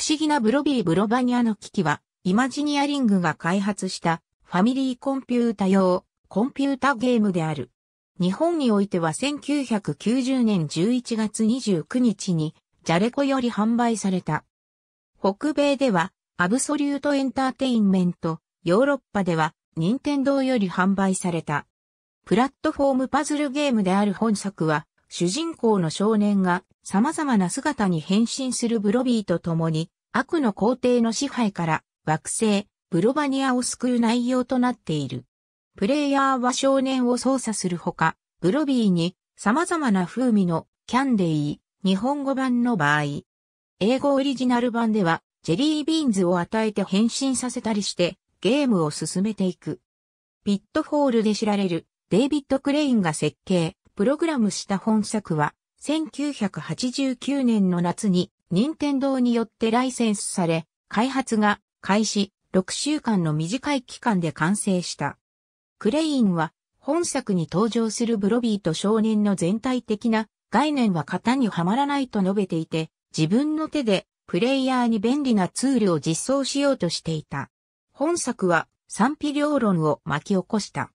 不思議なブロビー・ブロバニアの機器は、イマジニアリングが開発したファミリーコンピュータ用コンピュータゲームである。日本においては1990年11月29日にジャレコより販売された。北米ではアブソリュートエンターテインメント、ヨーロッパでは任天堂より販売された。プラットフォームパズルゲームである本作は、主人公の少年が様々な姿に変身するブロビーと共に悪の皇帝の支配から惑星、ブロバニアを救う内容となっている。プレイヤーは少年を操作するほか、ブロビーに様々な風味のキャンディー、日本語版の場合、英語オリジナル版ではジェリービーンズを与えて変身させたりしてゲームを進めていく。ピットホールで知られるデイビッド・クレインが設計、プログラムした本作は1989年の夏に任天堂によってライセンスされ、開発が開始6週間の短い期間で完成した。クレインは本作に登場するブロビーと少年の全体的な概念は型にはまらないと述べていて、自分の手でプレイヤーに便利なツールを実装しようとしていた。本作は賛否両論を巻き起こした。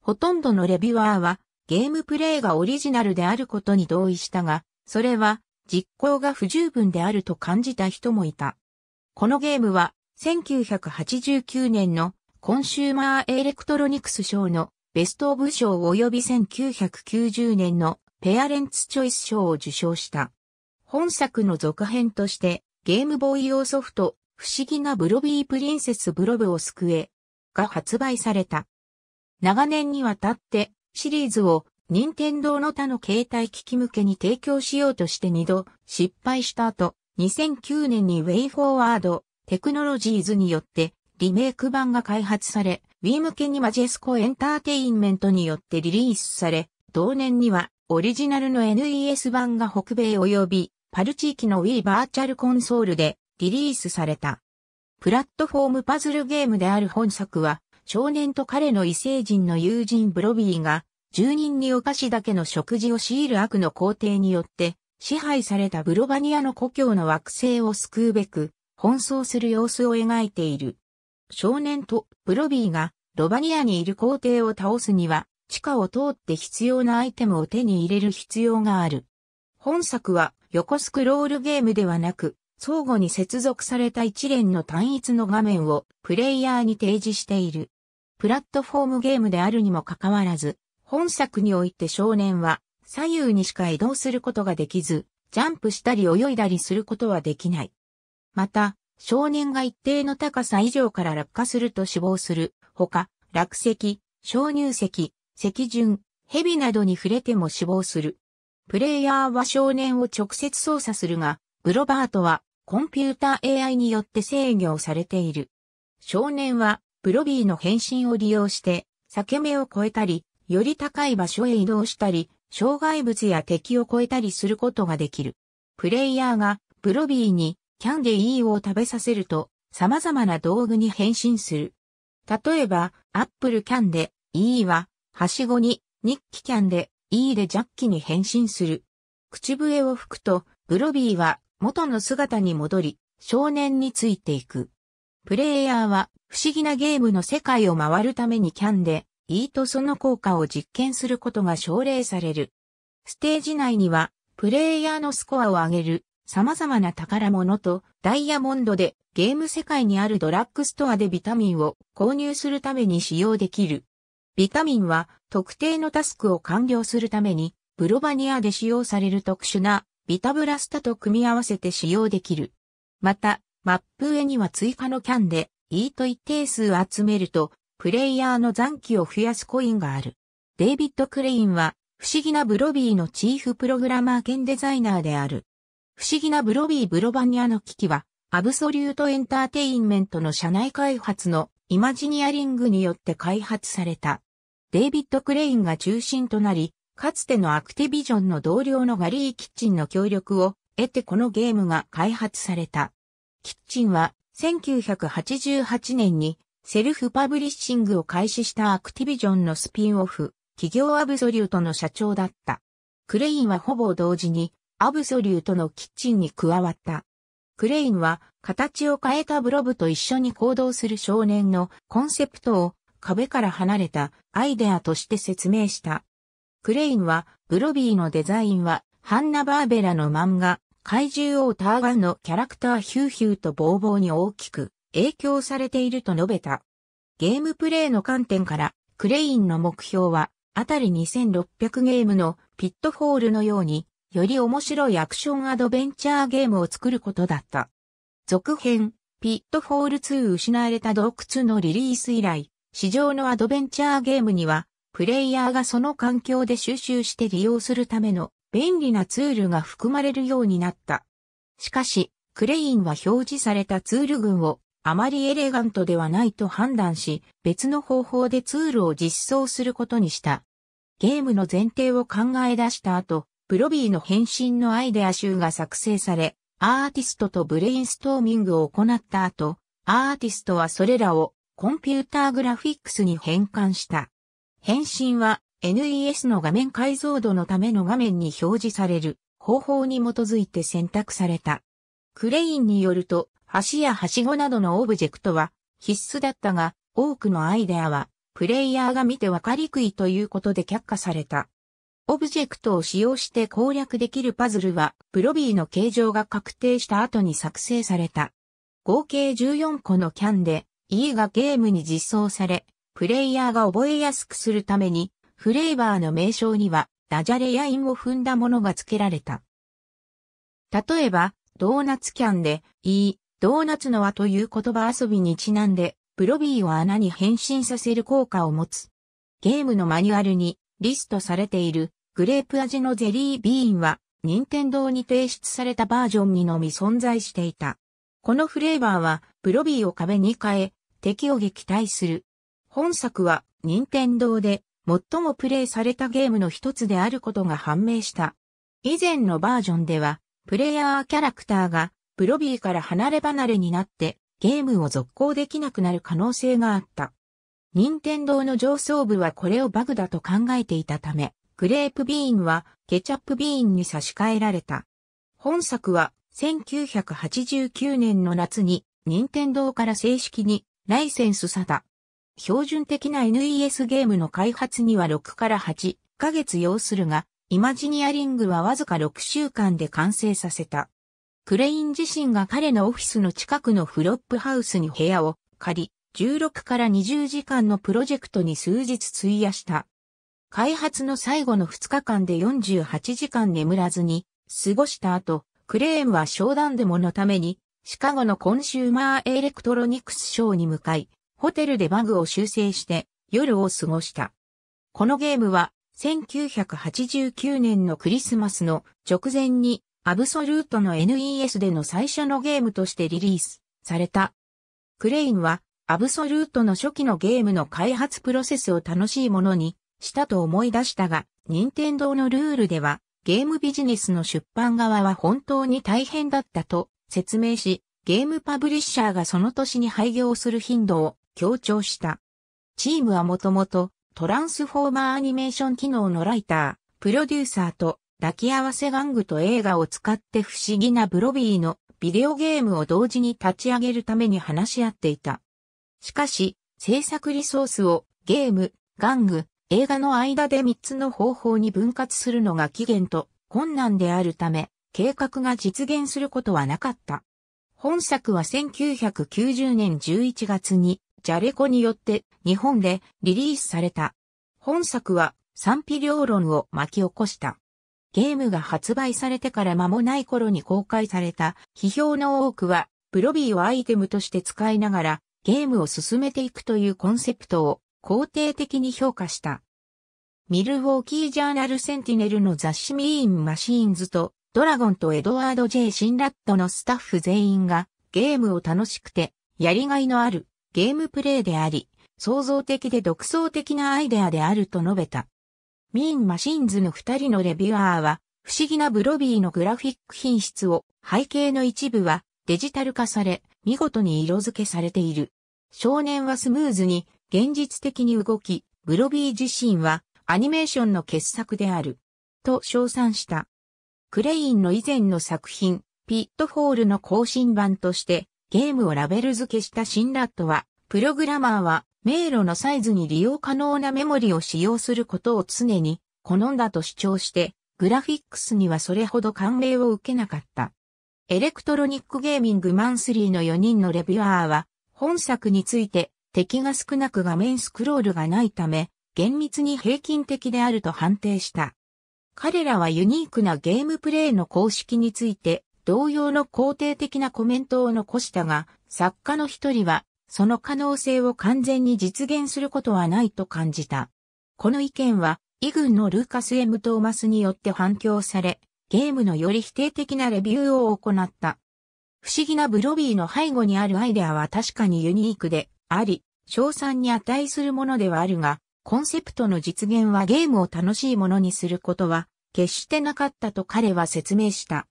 ほとんどのレビュアーはゲームプレイがオリジナルであることに同意したが、それは実行が不十分であると感じた人もいた。このゲームは1989年のコンシューマーエレクトロニクス賞のベストオブ賞及び1990年のペアレンツチョイス賞を受賞した。本作の続編としてゲームボーイ用ソフト不思議なブロビープリンセスブロブを救えが発売された。長年にわたってシリーズを任天堂の他の携帯機器向けに提供しようとして2度失敗した後、2009年に WayForward テクノロジーズによってリメイク版が開発され、Wii 向けにマジェスコエンターテインメントによってリリースされ、同年にはオリジナルの NES 版が北米及びパル地域の Wii バーチャルコンソールでリリースされた。プラットフォームパズルゲームである本作は、少年と彼の異星人の友人ブロビーが住人にお菓子だけの食事を強いる悪の皇帝によって、支配されたブロバニアの故郷の惑星を救うべく、奔走する様子を描いている。少年とブロビーがロバニアにいる皇帝を倒すには、地下を通って必要なアイテムを手に入れる必要がある。本作は横スクロールゲームではなく、相互に接続された一連の単一の画面をプレイヤーに提示している。プラットフォームゲームであるにもかかわらず、本作において少年は左右にしか移動することができず、ジャンプしたり泳いだりすることはできない。また、少年が一定の高さ以上から落下すると死亡する、ほか、落石、鍾乳石、石順、蛇などに触れても死亡する。プレイヤーは少年を直接操作するが、ブロバートはコンピューター AI によって制御されている。少年はブロビーの変身を利用して、裂け目を越えたり、より高い場所へ移動したり、障害物や敵を越えたりすることができる。プレイヤーがブロビーにキャンディーを食べさせると様々な道具に変身する。例えば、アップルキャンで E は、はしごに、ニッキキャンで E でジャッキに変身する。口笛を吹くと、ブロビーは元の姿に戻り、少年についていく。プレイヤーは不思議なゲームの世界を回るためにキャンでいいとその効果を実験することが奨励される。ステージ内には、プレイヤーのスコアを上げる様々な宝物とダイヤモンドでゲーム世界にあるドラッグストアでビタミンを購入するために使用できる。ビタミンは特定のタスクを完了するためにブロバニアで使用される特殊なビタブラスタと組み合わせて使用できる。また、マップ上には追加のキャンで、ーと一定数集めるとプレイヤーの残機を増やすコインがある。デイビッド・クレインは、不思議なブロビーのチーフプログラマー兼デザイナーである。不思議なブロビー・ブロバニアの機器は、アブソリュート・エンターテインメントの社内開発のイマジニアリングによって開発された。デイビッド・クレインが中心となり、かつてのアクティビジョンの同僚のガリー・キッチンの協力を得てこのゲームが開発された。キッチンは1988年にセルフパブリッシングを開始したアクティビジョンのスピンオフ、企業アブソリュートの社長だった。クレインはほぼ同時にアブソリュートのキッチンに加わった。クレインは形を変えたブロブと一緒に行動する少年のコンセプトを壁から離れたアイデアとして説明した。クレインはブロビーのデザインはハンナ・バーベラの漫画怪獣王ターガンのキャラクターヒューヒューとボーボーに大きく影響されていると述べた。ゲームプレイの観点から、クレインの目標は、あたり2600ゲームのピットホールのように、より面白いアクションアドベンチャーゲームを作ることだった。続編、ピットホール2失われた洞窟のリリース以来、市場のアドベンチャーゲームには、プレイヤーがその環境で収集して利用するための便利なツールが含まれるようになった。しかし、クレインは表示されたツール群をあまりエレガントではないと判断し、別の方法でツールを実装することにした。ゲームの前提を考え出した後、プロビーの変身のアイデア集が作成され、アーティストとブレインストーミングを行った後、アーティストはそれらをコンピューターグラフィックスに変換した。変身は NES の画面解像度のための画面に表示される方法に基づいて選択された。クレインによると、橋やはしごなどのオブジェクトは必須だったが、多くのアイデアは、プレイヤーが見てわかりくいということで却下された。オブジェクトを使用して攻略できるパズルは、プロビーの形状が確定した後に作成された。合計14個のキャンで、E がゲームに実装され、プレイヤーが覚えやすくするために、フレーバーの名称には、ダジャレや韻を踏んだものが付けられた。例えば、ドーナツキャンで、E、ドーナツの輪という言葉遊びにちなんで、プロビーを穴に変身させる効果を持つ。ゲームのマニュアルにリストされているグレープ味のゼリービーンは、任天堂に提出されたバージョンにのみ存在していた。このフレーバーは、プロビーを壁に変え、敵を撃退する。本作は、任天堂で、最もプレイされたゲームの一つであることが判明した。以前のバージョンでは、プレイヤーキャラクターがプロビーから離れ離れになってゲームを続行できなくなる可能性があった。任天堂の上層部はこれをバグだと考えていたため、クレープビーンはケチャップビーンに差し替えられた。本作は1989年の夏に任天堂から正式にライセンスさだ。標準的な NES ゲームの開発には6から8ヶ月要するが、イマジニアリングはわずか6週間で完成させた。クレイン自身が彼のオフィスの近くのフロップハウスに部屋を借り、16から20時間のプロジェクトに数日費やした。開発の最後の2日間で48時間眠らずに過ごした後、クレーンは商談デモのために、シカゴのコンシューマーエレクトロニクスショーに向かい、ホテルでバグを修正して夜を過ごした。このゲームは1989年のクリスマスの直前にアブソルートの NES での最初のゲームとしてリリースされた。クレインは、アブソルートの初期のゲームの開発プロセスを楽しいものにしたと思い出したが、任天堂のルールでは、ゲームビジネスの出版側は本当に大変だったと説明し、ゲームパブリッシャーがその年に廃業する頻度を強調した。チームはもともとトランスフォーマーアニメーション機能のライター、プロデューサーと抱き合わせ玩具と映画を使って不思議なブロビーのビデオゲームを同時に立ち上げるために話し合っていた。しかし、制作リソースをゲーム、玩具、映画の間で3つの方法に分割するのが期限と困難であるため、計画が実現することはなかった。本作は1990年11月にジャレコによって日本でリリースされた。本作は賛否両論を巻き起こした。ゲームが発売されてから間もない頃に公開された、批評の多くは、プロビーをアイテムとして使いながら、ゲームを進めていくというコンセプトを肯定的に評価した。ミルウォーキージャーナルセンティネルの雑誌ミーンマシーンズとドラゴンとエドワード・ジェイ・シンラットのスタッフ全員がゲームを楽しくてやりがいのあるゲームプレイであり創造的で独創的なアイデアであると述べた。ミーンマシンズの二人のレビュアーは、不思議なブロビーのグラフィック品質を、背景の一部はデジタル化され、見事に色付けされている。少年はスムーズに、現実的に動き、ブロビー自身は、アニメーションの傑作である。と称賛した。クレインの以前の作品、ピットフォールの更新版として、ゲームをラベル付けした新ラットは、プログラマーは迷路のサイズに利用可能なメモリを使用することを常に好んだと主張して、グラフィックスにはそれほど感銘を受けなかった。エレクトロニックゲーミングマンスリーの4人のレビュアーは、本作について敵が少なく画面スクロールがないため、厳密に平均的であると判定した。彼らはユニークなゲームプレイの公式について、同様の肯定的なコメントを残したが、作家の一人はその可能性を完全に実現することはないと感じた。この意見は、イ軍のルーカス・エム・トーマスによって反響され、ゲームのより否定的なレビューを行った。不思議なブロビーの背後にあるアイデアは確かにユニークであり、賞賛に値するものではあるが、コンセプトの実現はゲームを楽しいものにすることは決してなかったと彼は説明した。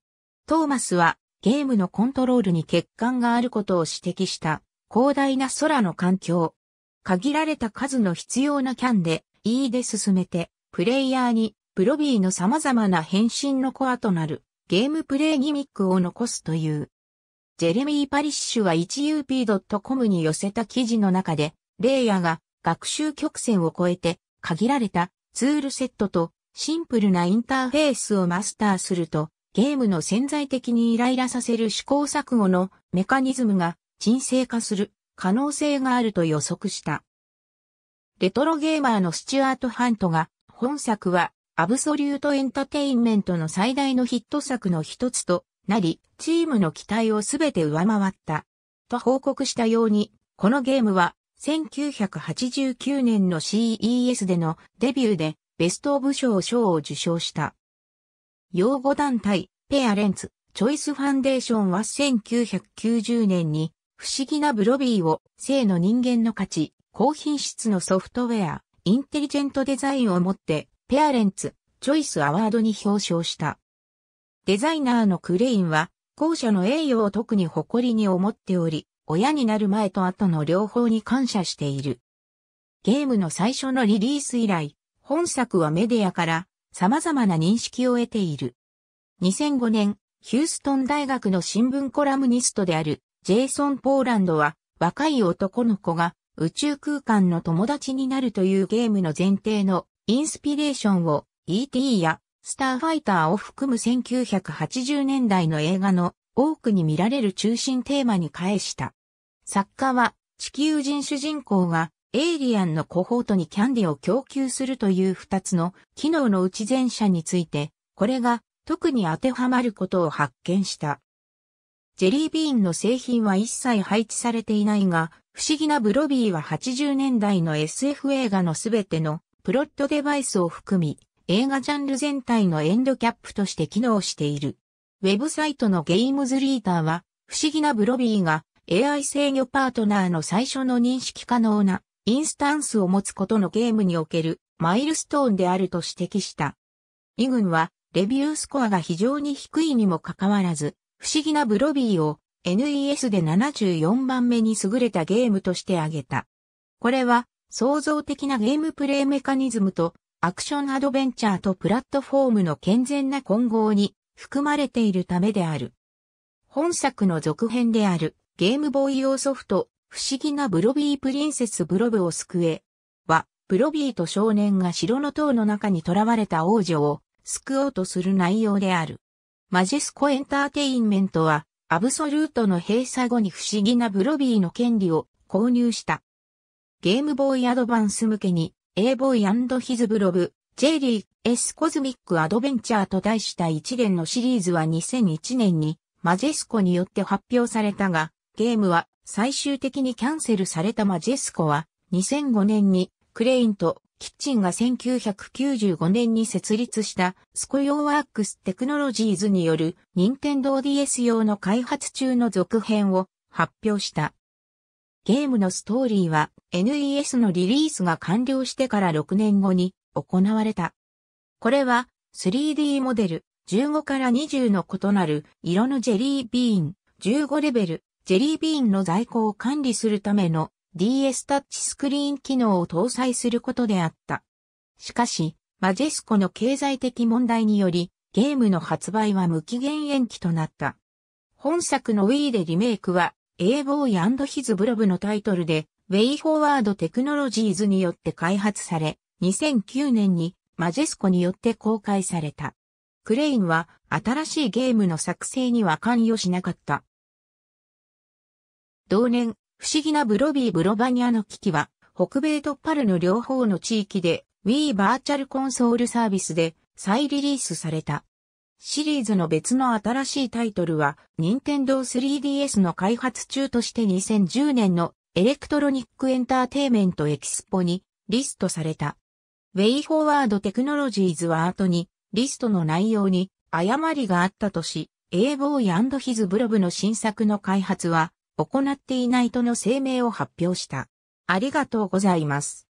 トーマスはゲームのコントロールに欠陥があることを指摘した。広大な空の環境。限られた数の必要なキャンで E で進めて、プレイヤーにプロビーの様々な変身のコアとなるゲームプレイギミックを残すという。ジェレミー・パリッシュは 1up.com に寄せた記事の中で、レイヤーが学習曲線を超えて限られたツールセットとシンプルなインターフェースをマスターすると、ゲームの潜在的にイライラさせる試行錯誤のメカニズムが沈静化する可能性があると予測した。レトロゲーマーのスチュアート・ハントが、本作はアブソリュートエンタテインメントの最大のヒット作の一つとなり、チームの期待をすべて上回った。と報告したように、このゲームは1989年の CES でのデビューでベストオブ賞賞を受賞した。用語団体、ペアレンツ、チョイスファンデーションは1990年に不思議なブロビーを、性の人間の価値、高品質のソフトウェア、インテリジェントデザインをもって、ペアレンツ、チョイスアワードに表彰した。デザイナーのクレインは、後者の栄誉を特に誇りに思っており、親になる前と後の両方に感謝している。ゲームの最初のリリース以来、本作はメディアから様々な認識を得ている。2005年、ヒューストン大学の新聞コラムニストであるジェイソン・ポーランドは若い男の子が宇宙空間の友達になるというゲームの前提のインスピレーションを E.T. やスターファイターを含む1980年代の映画の多くに見られる中心テーマに返した。作家は地球人主人公がエイリアンのコホートにキャンディを供給するという二つの機能のうち前者について、これが特に当てはまることを発見した。ジェリービーンの製品は一切配置されていないが、不思議なブロビーは80年代の SF 映画のすべてのプロットデバイスを含み、映画ジャンル全体のエンドキャップとして機能している。ウェブサイトのゲームズリーダーは、不思議なブロビーが AI 制御パートナーの最初の認識可能なインスタンスを持つことのゲームにおけるマイルストーンであると指摘した。インはレビュースコアが非常に低いにもかかわらず、不思議なブロビーを NES で74番目に優れたゲームとして挙げた。これは創造的なゲームプレイメカニズムとアクションアドベンチャーとプラットフォームの健全な混合に含まれているためである。本作の続編であるゲームボーイ用ソフト不思議なブロビープリンセスブロブを救えはブロビーと少年が城の塔の中に囚われた王女を救おうとする内容である。マジェスコエンターテインメントは、アブソルートの閉鎖後に不思議なブロビーの権利を購入した。ゲームボーイアドバンス向けに、A ボーイヒズブロブ、J リー、S コズミックアドベンチャーと題した一連のシリーズは2001年に、マジェスコによって発表されたが、ゲームは最終的にキャンセルされたマジェスコは、2005年にクレインとキッチンが1995年に設立したスコヨーワークステクノロジーズによる任天堂 DS 用の開発中の続編を発表した。ゲームのストーリーは NES のリリースが完了してから6年後に行われた。これは 3D モデル15から20の異なる色のジェリービーン15レベルジェリービーンの在庫を管理するための DS タッチスクリーン機能を搭載することであった。しかし、マジェスコの経済的問題により、ゲームの発売は無期限延期となった。本作の Wii でリメイクは、A ボ h i ヒズブロ b のタイトルで、ウェイフォワードテクノロジーズによって開発され、2009年にマジェスコによって公開された。クレインは新しいゲームの作成には関与しなかった。同年、不思議なブロビー・ブロバニアの機器は、北米とパルの両方の地域で、Wii バーチャルコンソールサービスで再リリースされた。シリーズの別の新しいタイトルは、任天堂 3DS の開発中として2010年のエレクトロニックエンターテイメントエキスポにリストされた。ウェイフォワードテクノロジーズは後に、リストの内容に誤りがあったとし、英語やヒズブログの新作の開発は行っていないとの声明を発表した。ありがとうございます。